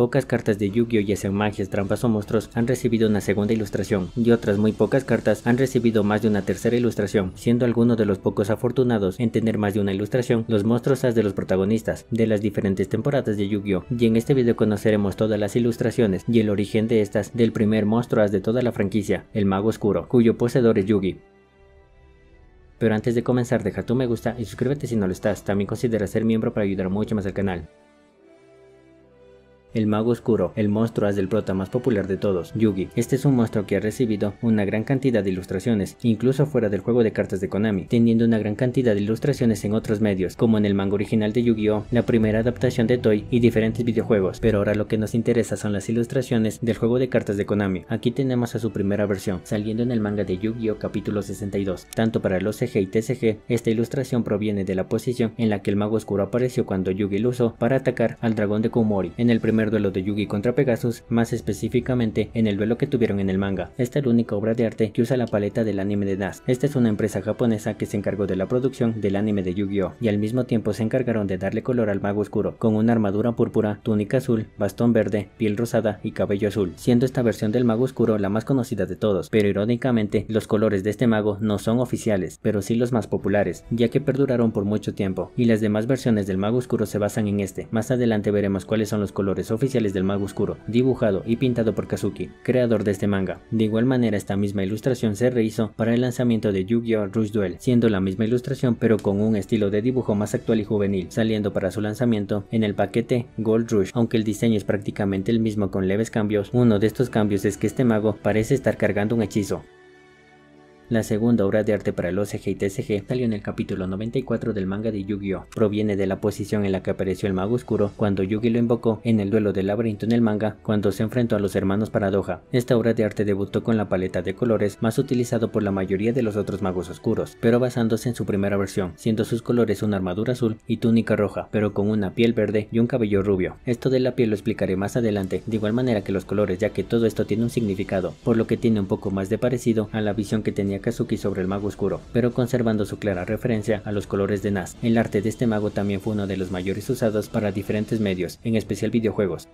Pocas cartas de Yu-Gi-Oh ya sean magias, trampas o monstruos han recibido una segunda ilustración y otras muy pocas cartas han recibido más de una tercera ilustración, siendo alguno de los pocos afortunados en tener más de una ilustración los monstruos as de los protagonistas de las diferentes temporadas de Yu-Gi-Oh y en este video conoceremos todas las ilustraciones y el origen de estas del primer monstruo as de toda la franquicia, el mago oscuro, cuyo poseedor es Yugi. Pero antes de comenzar deja tu me gusta y suscríbete si no lo estás, también considera ser miembro para ayudar mucho más al canal. El mago oscuro, el monstruo haz del prota más popular de todos, Yugi. Este es un monstruo que ha recibido una gran cantidad de ilustraciones, incluso fuera del juego de cartas de Konami, teniendo una gran cantidad de ilustraciones en otros medios, como en el manga original de Yu-Gi-Oh, la primera adaptación de Toy y diferentes videojuegos, pero ahora lo que nos interesa son las ilustraciones del juego de cartas de Konami. Aquí tenemos a su primera versión, saliendo en el manga de Yu-Gi-Oh capítulo 62. Tanto para los CG y TCG, esta ilustración proviene de la posición en la que el mago oscuro apareció cuando Yugi lo usó para atacar al dragón de Kumori en el primer duelo de Yugi contra Pegasus, más específicamente en el duelo que tuvieron en el manga. Esta es la única obra de arte que usa la paleta del anime de Nas. Esta es una empresa japonesa que se encargó de la producción del anime de Yu-Gi-Oh! y al mismo tiempo se encargaron de darle color al mago oscuro, con una armadura púrpura, túnica azul, bastón verde, piel rosada y cabello azul, siendo esta versión del mago oscuro la más conocida de todos, pero irónicamente los colores de este mago no son oficiales, pero sí los más populares, ya que perduraron por mucho tiempo, y las demás versiones del mago oscuro se basan en este. Más adelante veremos cuáles son los colores oficiales del Mago Oscuro, dibujado y pintado por Kazuki, creador de este manga. De igual manera, esta misma ilustración se rehizo para el lanzamiento de Yu-Gi-Oh! Rush Duel, siendo la misma ilustración pero con un estilo de dibujo más actual y juvenil, saliendo para su lanzamiento en el paquete Gold Rush. Aunque el diseño es prácticamente el mismo con leves cambios, uno de estos cambios es que este mago parece estar cargando un hechizo. La segunda obra de arte para el OCG y salió en el capítulo 94 del manga de Yu-Gi-Oh! Proviene de la posición en la que apareció el mago oscuro cuando Yugi lo invocó en el duelo del laberinto en el manga cuando se enfrentó a los hermanos Paradoja. Esta obra de arte debutó con la paleta de colores más utilizado por la mayoría de los otros magos oscuros, pero basándose en su primera versión, siendo sus colores una armadura azul y túnica roja, pero con una piel verde y un cabello rubio. Esto de la piel lo explicaré más adelante, de igual manera que los colores ya que todo esto tiene un significado, por lo que tiene un poco más de parecido a la visión que tenía Kazuki sobre el mago oscuro, pero conservando su clara referencia a los colores de Naz. El arte de este mago también fue uno de los mayores usados para diferentes medios, en especial videojuegos,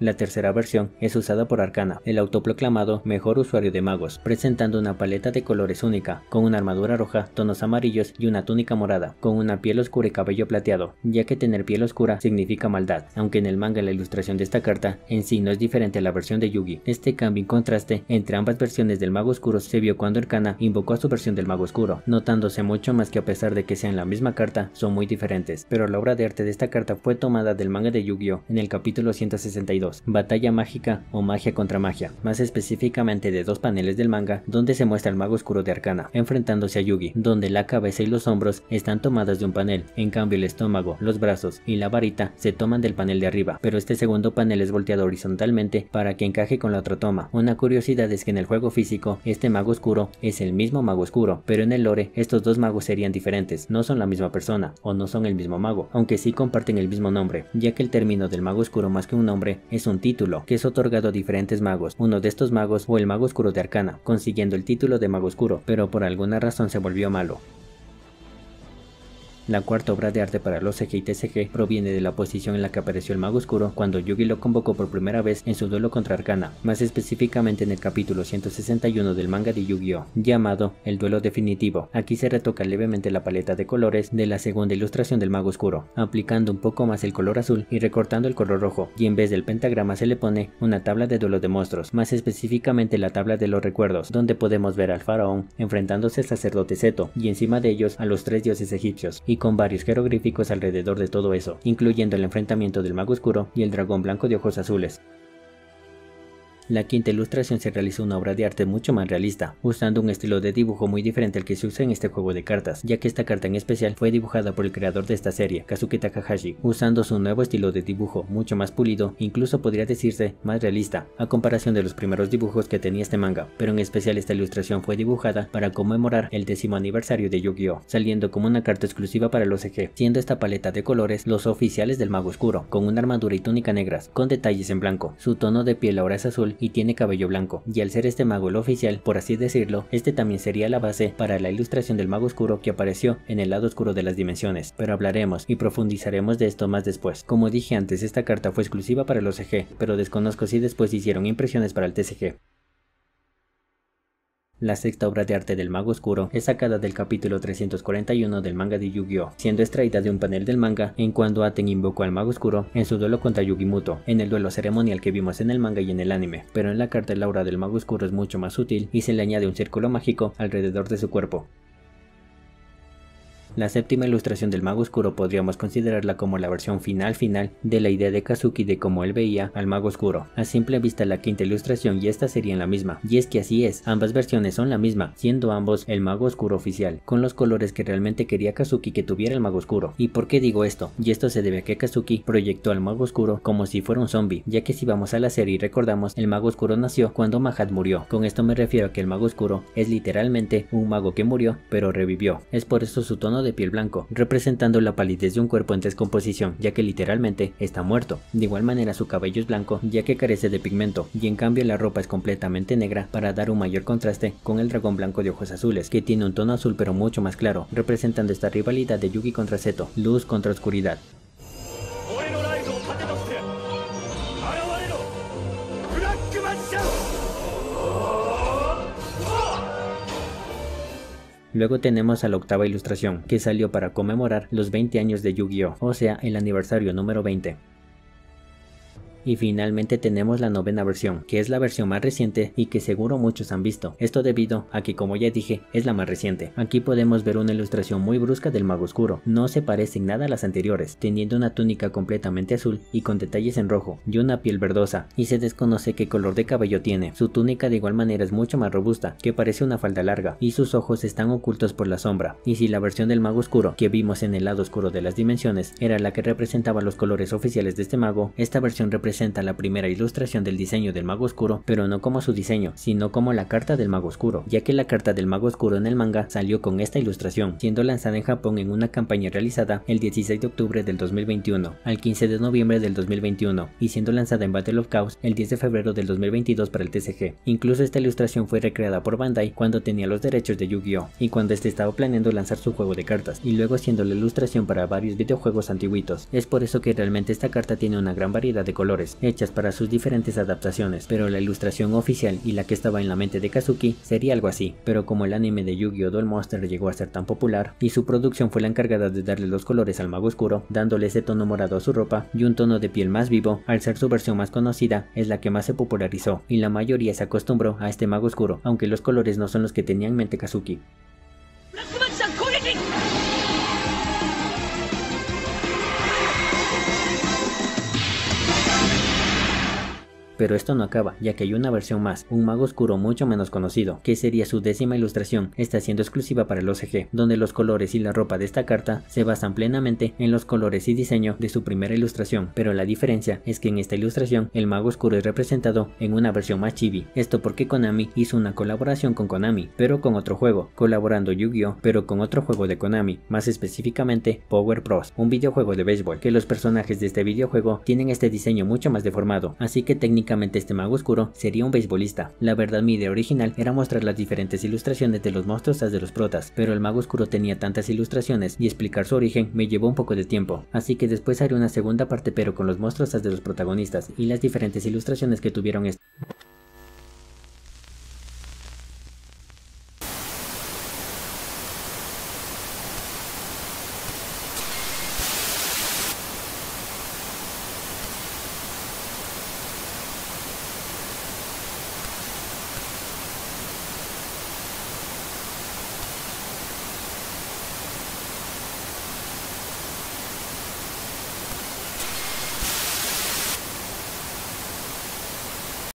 la tercera versión es usada por Arcana, el autoproclamado mejor usuario de magos, presentando una paleta de colores única, con una armadura roja, tonos amarillos y una túnica morada, con una piel oscura y cabello plateado, ya que tener piel oscura significa maldad, aunque en el manga la ilustración de esta carta en sí no es diferente a la versión de Yugi. Este cambio en contraste entre ambas versiones del mago oscuro se vio cuando Arcana invocó a su versión del mago oscuro, notándose mucho más que a pesar de que sean la misma carta, son muy diferentes, pero la obra de arte de esta carta fue tomada del manga de yu en el capítulo 162 Batalla Mágica o Magia contra Magia, más específicamente de dos paneles del manga donde se muestra el mago oscuro de Arcana, enfrentándose a Yugi, donde la cabeza y los hombros están tomadas de un panel, en cambio el estómago, los brazos y la varita se toman del panel de arriba, pero este segundo panel es volteado horizontalmente para que encaje con la otra toma. Una curiosidad es que en el juego físico, este mago oscuro es el mismo mago oscuro, pero en el lore estos dos magos serían diferentes, no son la misma persona, o no son el mismo mago, aunque sí comparten el mismo nombre, ya que el término del mago oscuro más que un nombre es es un título que es otorgado a diferentes magos. Uno de estos magos fue el mago oscuro de Arcana, consiguiendo el título de mago oscuro, pero por alguna razón se volvió malo. La cuarta obra de arte para los EG y proviene de la posición en la que apareció el Mago Oscuro cuando Yugi lo convocó por primera vez en su duelo contra Arcana, más específicamente en el capítulo 161 del manga de Yu-Gi-Oh! llamado El Duelo Definitivo. Aquí se retoca levemente la paleta de colores de la segunda ilustración del Mago Oscuro, aplicando un poco más el color azul y recortando el color rojo, y en vez del pentagrama se le pone una tabla de duelo de monstruos, más específicamente la tabla de los recuerdos, donde podemos ver al faraón enfrentándose al sacerdote Seto y encima de ellos a los tres dioses egipcios, con varios jeroglíficos alrededor de todo eso, incluyendo el enfrentamiento del mago oscuro y el dragón blanco de ojos azules. La quinta ilustración se realizó una obra de arte mucho más realista, usando un estilo de dibujo muy diferente al que se usa en este juego de cartas, ya que esta carta en especial fue dibujada por el creador de esta serie, Kazuki Takahashi, usando su nuevo estilo de dibujo mucho más pulido, incluso podría decirse más realista, a comparación de los primeros dibujos que tenía este manga, pero en especial esta ilustración fue dibujada para conmemorar el décimo aniversario de Yu-Gi-Oh!, saliendo como una carta exclusiva para los EG, siendo esta paleta de colores los oficiales del mago oscuro, con una armadura y túnica negras, con detalles en blanco. Su tono de piel ahora es azul y tiene cabello blanco, y al ser este mago el oficial, por así decirlo, este también sería la base para la ilustración del mago oscuro que apareció en el lado oscuro de las dimensiones, pero hablaremos y profundizaremos de esto más después. Como dije antes, esta carta fue exclusiva para los EG, pero desconozco si después hicieron impresiones para el TCG. La sexta obra de arte del Mago Oscuro es sacada del capítulo 341 del manga de Yu-Gi-Oh!, siendo extraída de un panel del manga en cuando Aten invocó al Mago Oscuro en su duelo contra Muto, en el duelo ceremonial que vimos en el manga y en el anime, pero en la carta la del Mago Oscuro es mucho más sutil y se le añade un círculo mágico alrededor de su cuerpo. La séptima ilustración del mago oscuro podríamos considerarla como la versión final final de la idea de Kazuki de cómo él veía al mago oscuro. A simple vista la quinta ilustración y esta serían la misma. Y es que así es, ambas versiones son la misma, siendo ambos el mago oscuro oficial, con los colores que realmente quería Kazuki que tuviera el mago oscuro. ¿Y por qué digo esto? Y esto se debe a que Kazuki proyectó al mago oscuro como si fuera un zombie, ya que si vamos a la serie y recordamos, el mago oscuro nació cuando Mahat murió. Con esto me refiero a que el mago oscuro es literalmente un mago que murió, pero revivió. Es por eso su tono de de piel blanco, representando la palidez de un cuerpo en descomposición, ya que literalmente está muerto. De igual manera su cabello es blanco, ya que carece de pigmento, y en cambio la ropa es completamente negra para dar un mayor contraste con el dragón blanco de ojos azules, que tiene un tono azul pero mucho más claro, representando esta rivalidad de Yugi contra Seto, luz contra oscuridad. Luego tenemos a la octava ilustración, que salió para conmemorar los 20 años de Yu-Gi-Oh, o sea, el aniversario número 20. Y finalmente tenemos la novena versión, que es la versión más reciente y que seguro muchos han visto. Esto debido a que como ya dije, es la más reciente. Aquí podemos ver una ilustración muy brusca del mago oscuro. No se parece en nada a las anteriores, teniendo una túnica completamente azul y con detalles en rojo, y una piel verdosa, y se desconoce qué color de cabello tiene. Su túnica de igual manera es mucho más robusta, que parece una falda larga, y sus ojos están ocultos por la sombra. Y si la versión del mago oscuro, que vimos en el lado oscuro de las dimensiones, era la que representaba los colores oficiales de este mago, esta versión representa presenta la primera ilustración del diseño del mago oscuro, pero no como su diseño, sino como la carta del mago oscuro, ya que la carta del mago oscuro en el manga salió con esta ilustración, siendo lanzada en Japón en una campaña realizada el 16 de octubre del 2021 al 15 de noviembre del 2021 y siendo lanzada en Battle of Chaos el 10 de febrero del 2022 para el TCG. Incluso esta ilustración fue recreada por Bandai cuando tenía los derechos de Yu-Gi-Oh! y cuando este estaba planeando lanzar su juego de cartas y luego siendo la ilustración para varios videojuegos antiguitos. Es por eso que realmente esta carta tiene una gran variedad de colores hechas para sus diferentes adaptaciones, pero la ilustración oficial y la que estaba en la mente de Kazuki sería algo así, pero como el anime de Yu-Gi-Oh! Duel Monster llegó a ser tan popular, y su producción fue la encargada de darle los colores al mago oscuro, dándole ese tono morado a su ropa y un tono de piel más vivo, al ser su versión más conocida, es la que más se popularizó, y la mayoría se acostumbró a este mago oscuro, aunque los colores no son los que tenía en mente Kazuki. Pero esto no acaba, ya que hay una versión más, un mago oscuro mucho menos conocido, que sería su décima ilustración, está siendo exclusiva para el OCG, donde los colores y la ropa de esta carta se basan plenamente en los colores y diseño de su primera ilustración, pero la diferencia es que en esta ilustración el mago oscuro es representado en una versión más chibi, esto porque Konami hizo una colaboración con Konami, pero con otro juego, colaborando Yu-Gi-Oh, pero con otro juego de Konami, más específicamente Power Pros, un videojuego de béisbol, que los personajes de este videojuego tienen este diseño mucho más deformado, así que técnicamente este mago oscuro sería un beisbolista. La verdad mi idea original era mostrar las diferentes ilustraciones de los monstruos de los protas, pero el mago oscuro tenía tantas ilustraciones y explicar su origen me llevó un poco de tiempo, así que después haré una segunda parte pero con los monstruos de los protagonistas y las diferentes ilustraciones que tuvieron este